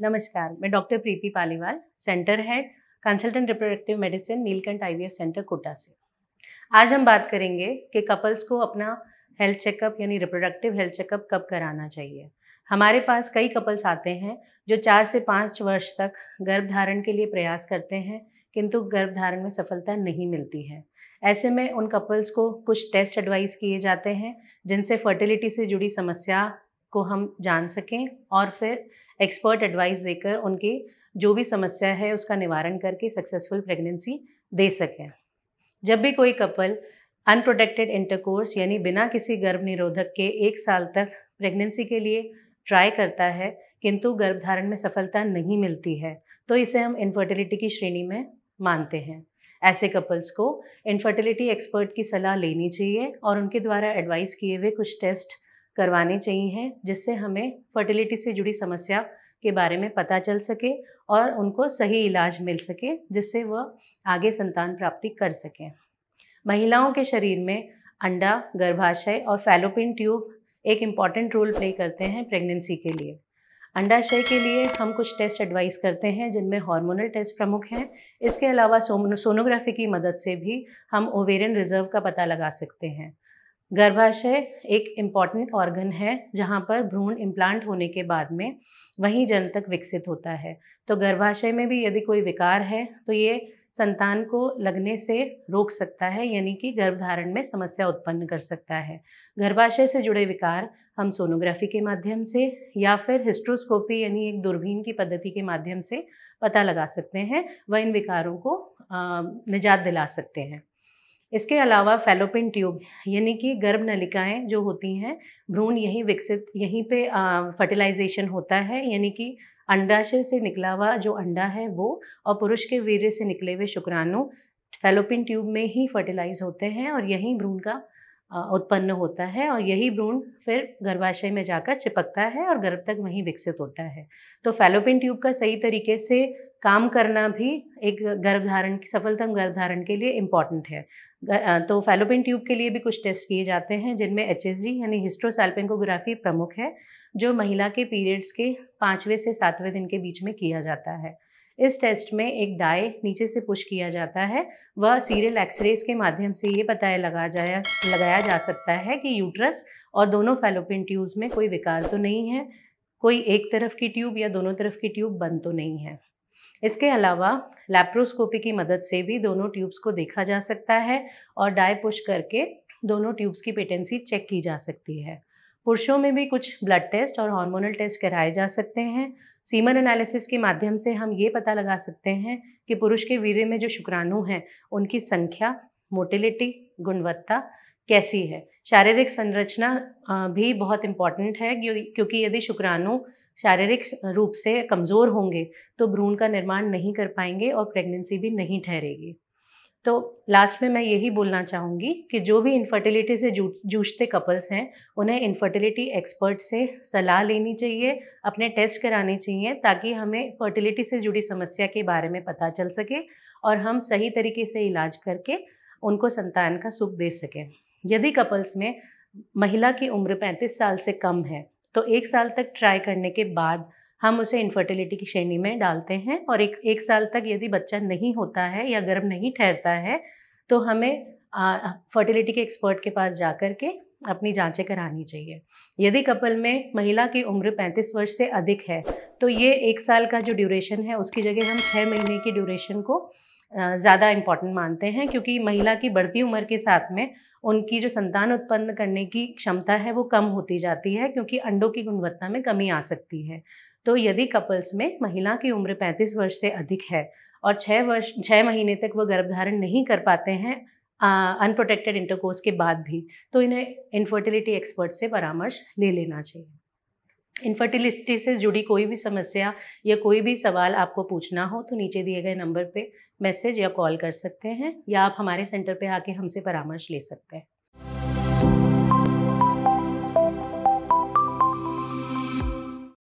नमस्कार मैं doctor Preeti Paliwal centre head consultant reproductive medicine Neelkanth IVF centre Kota से आज हम बात करेंगे कि कपल्स को अपना हेल्थ चेकअप यानी रिप्रोडक्टिव हेल्थ चेकअप कब कराना चाहिए हमारे पास कई कपल्स आते हैं जो चार से पाँच वर्ष तक गर्भ धारण के लिए प्रयास करते हैं किंतु गर्भ धारण में सफलता नहीं मिलती है ऐसे में उन कपल्स को कुछ टेस्ट एडवाइस किए जाते हैं जिनसे फर्टिलिटी से जुड़ी समस्या को हम जान सकें और फिर एक्सपर्ट एडवाइस देकर उनकी जो भी समस्या है उसका निवारण करके सक्सेसफुल प्रेगनेंसी दे सकें जब भी कोई कपल अनप्रोटेक्टेड इंटरकोर्स यानी बिना किसी गर्भ निरोधक के एक साल तक प्रेगनेंसी के लिए ट्राई करता है किंतु गर्भधारण में सफलता नहीं मिलती है तो इसे हम इनफर्टिलिटी की श्रेणी में मानते हैं ऐसे कपल्स को इनफर्टिलिटी एक्सपर्ट की सलाह लेनी चाहिए और उनके द्वारा एडवाइस किए हुए कुछ टेस्ट करवाने चाहिए हैं जिससे हमें फर्टिलिटी से जुड़ी समस्या के बारे में पता चल सके और उनको सही इलाज मिल सके जिससे वह आगे संतान प्राप्ति कर सकें महिलाओं के शरीर में अंडा गर्भाशय और फैलोपिन ट्यूब एक इम्पॉर्टेंट रोल प्ले करते हैं प्रेगनेंसी के लिए अंडाशय के लिए हम कुछ टेस्ट एडवाइस करते हैं जिनमें हार्मोनल टेस्ट प्रमुख हैं इसके अलावा सोनोग्राफी की मदद से भी हम ओवेरियन रिजर्व का पता लगा सकते हैं गर्भाशय एक इम्पॉर्टेंट ऑर्गन है जहाँ पर भ्रूण इम्प्लांट होने के बाद में वहीं जन तक विकसित होता है तो गर्भाशय में भी यदि कोई विकार है तो ये संतान को लगने से रोक सकता है यानी कि गर्भधारण में समस्या उत्पन्न कर सकता है गर्भाशय से जुड़े विकार हम सोनोग्राफी के माध्यम से या फिर हिस्ट्रोस्कोपी यानी एक दूरबीन की पद्धति के माध्यम से पता लगा सकते हैं व इन विकारों को निजात दिला सकते हैं इसके अलावा फेलोपिन ट्यूब यानी कि गर्भ नलिकाएं जो होती हैं भ्रूण यहीं विकसित यहीं पे फर्टिलाइजेशन होता है यानी कि अंडाशय से निकला हुआ जो अंडा है वो और पुरुष के वीर्य से निकले हुए शुक्राणु फेलोपिन ट्यूब में ही फर्टिलाइज होते हैं और यहीं भ्रूण का उत्पन्न होता है और यही भ्रूण फिर गर्भाशय में जाकर चिपकता है और गर्भ तक वहीं विकसित होता है तो फेलोपिन ट्यूब का सही तरीके से काम करना भी एक गर्भधारण की सफलतम गर्भधारण के लिए इम्पॉर्टेंट है तो फैलोपिन ट्यूब के लिए भी कुछ टेस्ट किए जाते हैं जिनमें एच यानी हिस्ट्रोसैल्पेंकोग्राफी प्रमुख है जो महिला के पीरियड्स के पाँचवें से सातवें दिन के बीच में किया जाता है इस टेस्ट में एक डाय नीचे से पुश किया जाता है वह सीरियल एक्सरेज के माध्यम से ये पता लगा जाया लगाया जा सकता है कि यूट्रस और दोनों फैलोपिन ट्यूब्स में कोई विकार तो नहीं है कोई एक तरफ की ट्यूब या दोनों तरफ की ट्यूब बंद तो नहीं है इसके अलावा लैप्रोस्कोपी की मदद से भी दोनों ट्यूब्स को देखा जा सकता है और डाई पुश करके दोनों ट्यूब्स की पेटेंसी चेक की जा सकती है पुरुषों में भी कुछ ब्लड टेस्ट और हार्मोनल टेस्ट कराए जा सकते हैं सीमन एनालिसिस के माध्यम से हम ये पता लगा सकते हैं कि पुरुष के वीर्य में जो शुक्राणु हैं उनकी संख्या मोटिलिटी गुणवत्ता कैसी है शारीरिक संरचना भी बहुत इम्पॉर्टेंट है क्योंकि यदि शुक्राणु शारीरिक रूप से कमज़ोर होंगे तो भ्रूण का निर्माण नहीं कर पाएंगे और प्रेगनेंसी भी नहीं ठहरेगी तो लास्ट में मैं यही बोलना चाहूँगी कि जो भी इनफर्टिलिटी से जूझते कपल्स हैं उन्हें इनफर्टिलिटी एक्सपर्ट से सलाह लेनी चाहिए अपने टेस्ट कराने चाहिए ताकि हमें फर्टिलिटी से जुड़ी समस्या के बारे में पता चल सके और हम सही तरीके से इलाज करके उनको संतान का सुख दे सकें यदि कपल्स में महिला की उम्र 35 साल से कम है तो एक साल तक ट्राई करने के बाद हम उसे इनफर्टिलिटी की श्रेणी में डालते हैं और एक एक साल तक यदि बच्चा नहीं होता है या गर्भ नहीं ठहरता है तो हमें फर्टिलिटी के एक्सपर्ट के पास जा कर के अपनी जाँचें करानी चाहिए यदि कपल में महिला की उम्र 35 वर्ष से अधिक है तो ये एक साल का जो ड्यूरेशन है उसकी जगह हम छः महीने की ड्यूरेशन को ज़्यादा इम्पॉर्टेंट मानते हैं क्योंकि महिला की बढ़ती उम्र के साथ में उनकी जो संतान उत्पन्न करने की क्षमता है वो कम होती जाती है क्योंकि अंडों की गुणवत्ता में कमी आ सकती है तो यदि कपल्स में महिला की उम्र 35 वर्ष से अधिक है और छः वर्ष छः महीने तक वो गर्भधारण नहीं कर पाते हैं अनप्रोटेक्टेड इंटरकोर्स के बाद भी तो इन्हें इनफर्टिलिटी एक्सपर्ट से परामर्श ले लेना चाहिए इनफर्टिलिटी से जुड़ी कोई भी समस्या या कोई भी सवाल आपको पूछना हो तो नीचे दिए गए नंबर पे मैसेज या कॉल कर सकते हैं या आप हमारे सेंटर पे आके हमसे परामर्श ले सकते हैं